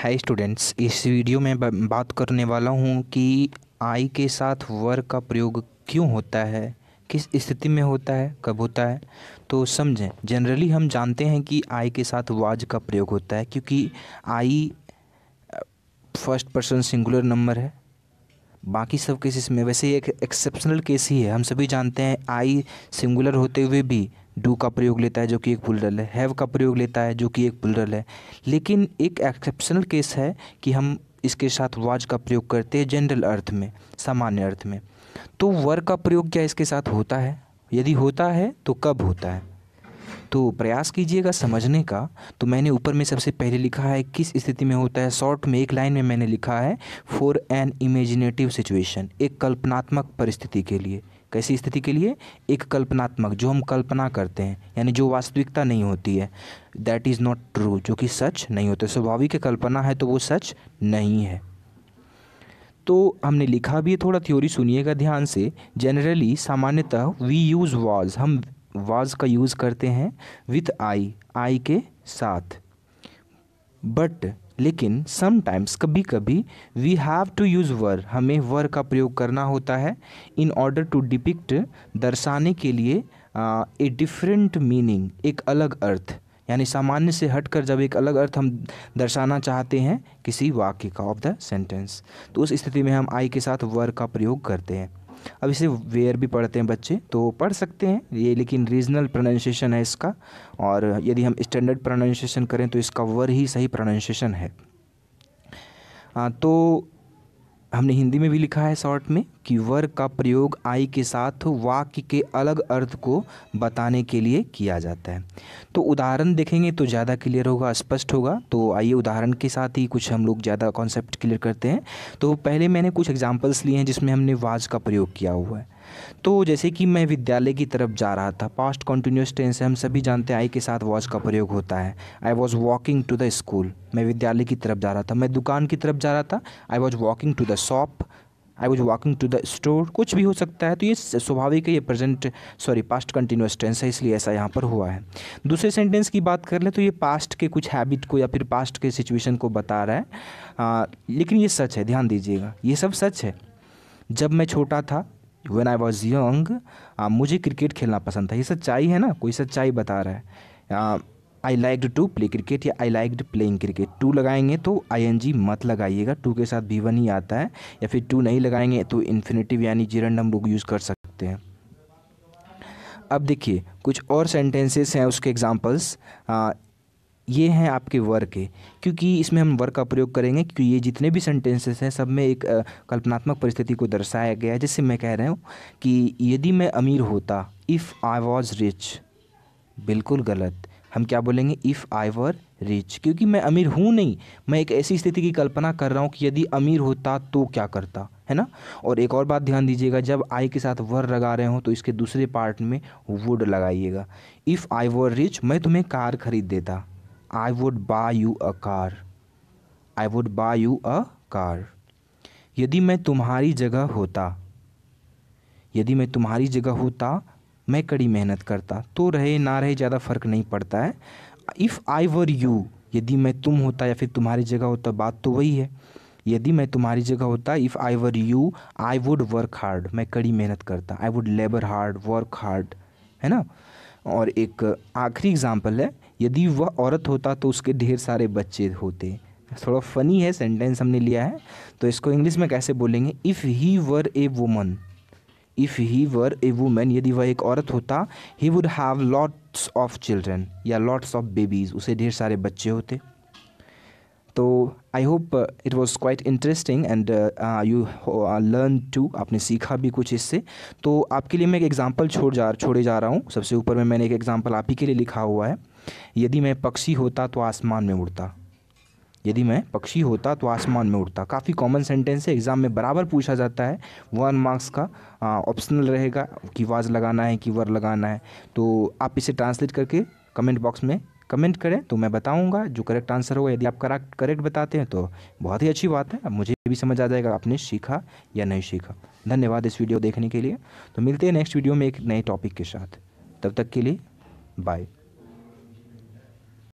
hi students इस video में बात करने वाला हूँ कि आई के साथ वर का प्रयोग क्यों होता है किस स्थिति में होता है कब होता है तो समझें जनरली हम जानते हैं कि आई के साथ वाज का प्रयोग होता है क्योंकि I first person singular number है बाकी सब केसेस में वैसे एक एक्सेप्शनल केस ही है हम सभी जानते हैं आई सिंगुलर होते हुए भी डू का प्रयोग लेता है जो कि एक पुलरल है हैव का प्रयोग लेता है जो कि एक पुलरल है लेकिन एक एक्सेप्शनल केस है कि हम इसके साथ वाज का प्रयोग करते हैं जनरल अर्थ में सामान्य अर्थ में तो वर का प्रयोग क्या इसके साथ होता है यदि होता है तो कब होता है तो प्रयास कीजिएगा समझने का तो मैंने ऊपर में सबसे पहले लिखा है किस स्थिति में होता है शॉर्ट में एक लाइन में मैंने लिखा है फॉर एन इमेजिनेटिव सिचुएशन एक कल्पनात्मक परिस्थिति के लिए कैसी स्थिति के लिए एक कल्पनात्मक जो हम कल्पना करते हैं यानी जो वास्तविकता नहीं होती है दैट इज़ नॉट ट्रू जो कि सच नहीं होता स्वाभाविक कल्पना है तो वो सच नहीं है तो हमने लिखा भी है थोड़ा थ्योरी सुनिएगा ध्यान से जनरली सामान्यतः वी यूज़ वाज हम वाज का यूज़ करते हैं विथ आई आई के साथ बट लेकिन समटाइम्स कभी कभी we have to use were हमें वर का प्रयोग करना होता है इन ऑर्डर टू डिपिक्ट दर्शाने के लिए ए डिफरेंट मीनिंग एक अलग अर्थ यानी सामान्य से हटकर जब एक अलग अर्थ हम दर्शाना चाहते हैं किसी वाक्य का ऑफ द सेंटेंस तो उस स्थिति में हम आई के साथ वर का प्रयोग करते हैं अब इसे वेयर भी पढ़ते हैं बच्चे तो पढ़ सकते हैं ये लेकिन रीजनल प्रोनाउंसिएशन है इसका और यदि हम स्टैंडर्ड प्रोनाउंसिएशन करें तो इसका वर ही सही प्रोनाउंसिएशन है आ, तो हमने हिंदी में भी लिखा है शॉर्ट में कि वर का प्रयोग आई के साथ वाक्य के अलग अर्थ को बताने के लिए किया जाता है तो उदाहरण देखेंगे तो ज़्यादा क्लियर होगा स्पष्ट होगा तो आइए उदाहरण के साथ ही कुछ हम लोग ज़्यादा कॉन्सेप्ट क्लियर करते हैं तो पहले मैंने कुछ एग्जाम्पल्स लिए हैं जिसमें हमने वाज का प्रयोग किया हुआ है तो जैसे कि मैं विद्यालय की तरफ जा रहा था पास्ट कॉन्टीन्यूस टेंस है हम सभी जानते हैं आई के साथ वॉज का प्रयोग होता है I was walking to the school मैं विद्यालय की तरफ जा रहा था मैं दुकान की तरफ जा रहा था I was walking to the shop I was walking to the store कुछ भी हो सकता है तो ये स्वाभाविक है ये present sorry past continuous tense है इसलिए ऐसा यहाँ पर हुआ है दूसरे सेंटेंस की बात कर ले तो ये पास्ट के कुछ हैबिट को या फिर पास्ट के सिचुएशन को बता रहा है आ, लेकिन ये सच है ध्यान दीजिएगा ये सब सच है जब मैं छोटा था वेन आई वॉज यंग मुझे क्रिकेट खेलना पसंद था ये सच्चाई है ना कोई सच्चाई बता रहा है I like to play cricket या I like playing cricket to लगाएंगे तो आई एन जी मत लगाइएगा टू के साथ भी वन ही आता है या फिर टू नहीं लगाएंगे तो इन्फिनेटिव यानी जीरंड हम लोग यूज़ कर सकते हैं अब देखिए कुछ और सेंटेंसेस हैं उसके एग्जांपल्स ये हैं आपके वर के क्योंकि इसमें हम वर का प्रयोग करेंगे क्योंकि ये जितने भी सेंटेंसेस हैं सब में एक कल्पनात्मक परिस्थिति को दर्शाया गया है जैसे मैं कह रहा हूँ कि यदि मैं अमीर होता इफ़ आई वॉज़ रिच बिल्कुल गलत हम क्या बोलेंगे इफ़ आई वर रिच क्योंकि मैं अमीर हूँ नहीं मैं एक ऐसी स्थिति की कल्पना कर रहा हूँ कि यदि अमीर होता तो क्या करता है ना और एक और बात ध्यान दीजिएगा जब आई के साथ वर लगा रहे हो तो इसके दूसरे पार्ट में वुड लगाइएगा इफ़ आई वर रिच मैं तुम्हें कार खरीद देता I would buy you a car I would buy you a car यदि मैं तुम्हारी जगह होता यदि मैं तुम्हारी जगह होता मैं कड़ी मेहनत करता तो रहे ना रहे ज़्यादा फ़र्क नहीं पड़ता है इफ़ आई वर यू यदि मैं तुम होता या फिर तुम्हारी जगह होता बात तो वही है यदि मैं तुम्हारी जगह होता if I were you I would work hard मैं कड़ी मेहनत करता I would labour hard work hard है ना और एक आखिरी एग्जाम्पल है यदि वह औरत होता तो उसके ढेर सारे बच्चे होते थोड़ा फनी है सेंटेंस हमने लिया है तो इसको इंग्लिश में कैसे बोलेंगे if he were a woman if he were a women यदि वह एक औरत होता he would have lots of children या लॉट्स ऑफ बेबीज़ उसे ढेर सारे बच्चे होते तो I hope it was quite interesting and you learn to आपने सीखा भी कुछ इससे तो आपके लिए मैं एक एग्ज़ाम्पल छोड़ जा छोड़े जा रहा हूँ सबसे ऊपर में मैंने एक एग्ज़ाम्पल आप ही के लिए लिखा हुआ है यदि मैं पक्षी होता तो आसमान में उड़ता यदि मैं पक्षी होता तो आसमान में उड़ता काफ़ी कॉमन सेंटेंस है एग्ज़ाम में बराबर पूछा जाता है वन मार्क्स का ऑप्शनल uh, रहेगा कि वाज लगाना है कि वर लगाना है तो आप इसे ट्रांसलेट करके कमेंट बॉक्स में कमेंट करें तो मैं बताऊंगा जो करेक्ट आंसर होगा यदि आप करेक्ट करेक्ट बताते हैं तो बहुत ही अच्छी बात है अब मुझे भी समझ आ जाएगा आपने सीखा या नहीं सीखा धन्यवाद इस वीडियो देखने के लिए तो मिलते हैं नेक्स्ट वीडियो में एक नए टॉपिक के साथ तब तक के लिए बाय